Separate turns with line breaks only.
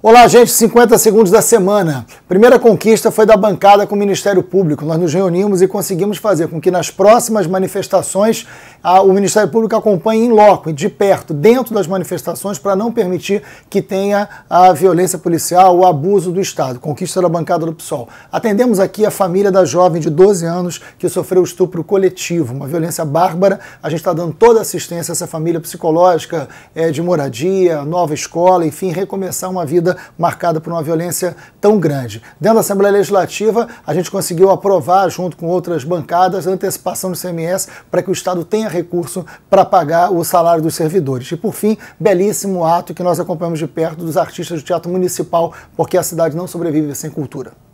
Olá, gente, 50 segundos da semana. Primeira conquista foi da bancada com o Ministério Público. Nós nos reunimos e conseguimos fazer com que nas próximas manifestações a, o Ministério Público acompanha em loco, de perto, dentro das manifestações, para não permitir que tenha a violência policial, o abuso do Estado. Conquista da bancada do PSOL. Atendemos aqui a família da jovem de 12 anos que sofreu estupro coletivo, uma violência bárbara. A gente está dando toda a assistência a essa família psicológica, é, de moradia, nova escola, enfim, recomeçar uma vida marcada por uma violência tão grande. Dentro da Assembleia Legislativa, a gente conseguiu aprovar, junto com outras bancadas, a antecipação do CMS para que o Estado tenha tinha recurso para pagar o salário dos servidores. E, por fim, belíssimo ato que nós acompanhamos de perto dos artistas do Teatro Municipal, porque a cidade não sobrevive sem cultura.